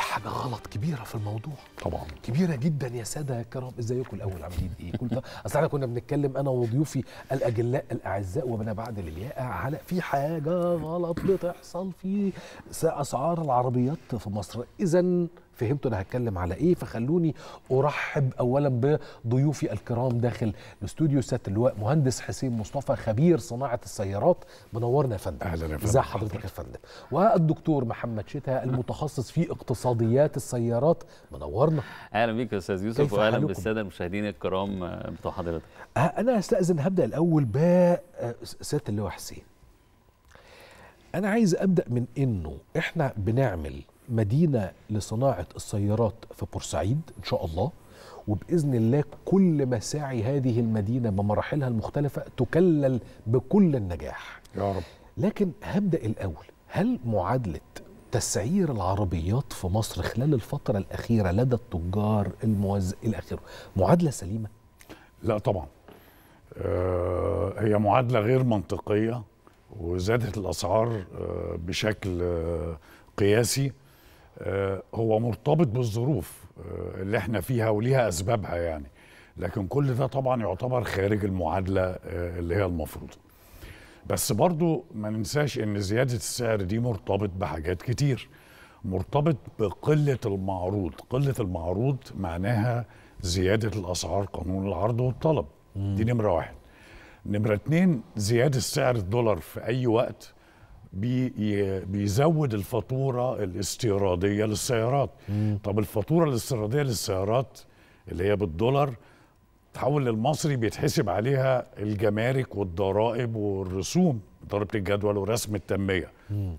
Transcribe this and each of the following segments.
في حاجه غلط كبيره في الموضوع طبعا كبيره جدا يا ساده يا كرام ازيكم الاول عاملين ايه كل اصل احنا كنا بنتكلم انا وضيوفي الاجلاء الاعزاء ومن بعد الياء على في حاجه غلط بتحصل في اسعار العربيات في مصر اذا فهمتوا انا هتكلم على ايه فخلوني ارحب اولا بضيوفي الكرام داخل الاستوديو سياده اللواء مهندس حسين مصطفى خبير صناعه السيارات منورنا يا فندم اهلا يا فندم ازي حضرتك يا فندم والدكتور محمد شتا المتخصص في اقتصاد مرصديات السيارات منورنا اهلا بيك يا استاذ يوسف واهلا بالساده المشاهدين الكرام آه، بتوع حضرتك آه، انا هستاذن هبدا الاول ب سياده اللواء حسين انا عايز ابدا من انه احنا بنعمل مدينه لصناعه السيارات في بورسعيد ان شاء الله وباذن الله كل مساعي هذه المدينه بمراحلها المختلفه تكلل بكل النجاح يا رب لكن هبدا الاول هل معادله تسعير العربيات في مصر خلال الفترة الأخيرة لدى التجار الموز إلى آخره معادلة سليمة؟ لا طبعا آه هي معادلة غير منطقية وزادت الأسعار آه بشكل آه قياسي آه، هو مرتبط بالظروف آه، اللي احنا فيها وليها أسبابها يعني لكن كل ده طبعا يعتبر خارج المعادلة آه، اللي هي المفروضة بس برضو ما ننساش ان زياده السعر دي مرتبط بحاجات كتير مرتبط بقله المعروض قله المعروض معناها زياده الاسعار قانون العرض والطلب مم. دي نمره واحد نمره اتنين زياده سعر الدولار في اي وقت بي بيزود الفاتوره الاستيراديه للسيارات مم. طب الفاتوره الاستيراديه للسيارات اللي هي بالدولار التحول المصري بيتحسب عليها الجمارك والضرائب والرسوم ضريبه الجدول ورسم التنميه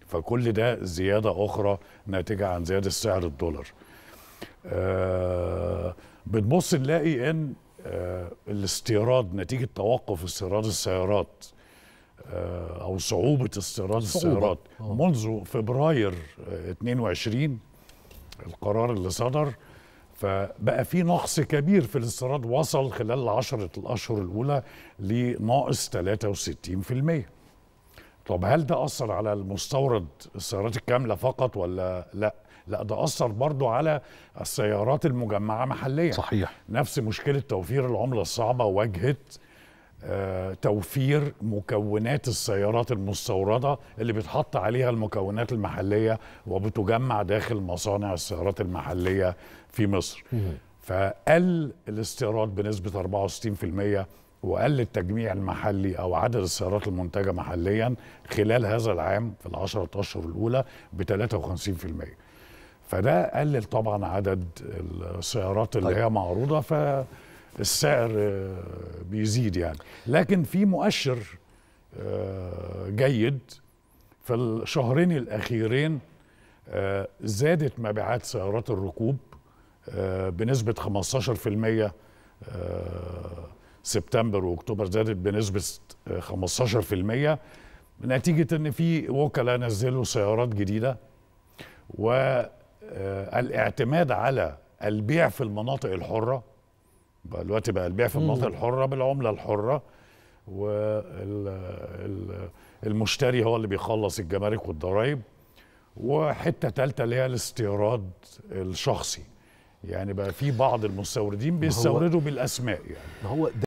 فكل ده زياده اخرى ناتجه عن زياده سعر الدولار آه بنبص نلاقي ان آه الاستيراد نتيجه توقف استيراد السيارات آه او صعوبه استيراد صعوبة. السيارات آه. منذ فبراير 22 آه، القرار اللي صدر فبقى في نقص كبير في الاستيراد وصل خلال العشرة الأشهر الأولى لناقص 63% طب هل ده أثر على المستورد السيارات الكاملة فقط ولا لأ؟ لا ده أثر برضو على السيارات المجمعة محليا صحيح نفس مشكلة توفير العملة الصعبة واجهت توفير مكونات السيارات المستورده اللي بتحط عليها المكونات المحليه وبتجمع داخل مصانع السيارات المحليه في مصر. فقل الاستيراد بنسبه 64% وقل التجميع المحلي او عدد السيارات المنتجه محليا خلال هذا العام في العشرة اشهر الاولى ب 53%. فده قلل طبعا عدد السيارات اللي طيب. هي معروضه ف السعر آه، بيزيد يعني لكن في مؤشر آه، جيد في الشهرين الأخيرين آه، زادت مبيعات سيارات الركوب بنسبة 15% سبتمبر واكتوبر زادت بنسبة 15% نتيجة ان في وكلاء نزلوا سيارات جديدة والاعتماد على البيع في المناطق الحرة بقى دلوقتي بقى البيع في المناطق الحره بالعمله الحره والمشتري هو اللي بيخلص الجمارك والضرايب وحته ثالثه اللي هي الاستيراد الشخصي يعني بقى في بعض المستوردين بيستوردوا بالاسماء يعني هو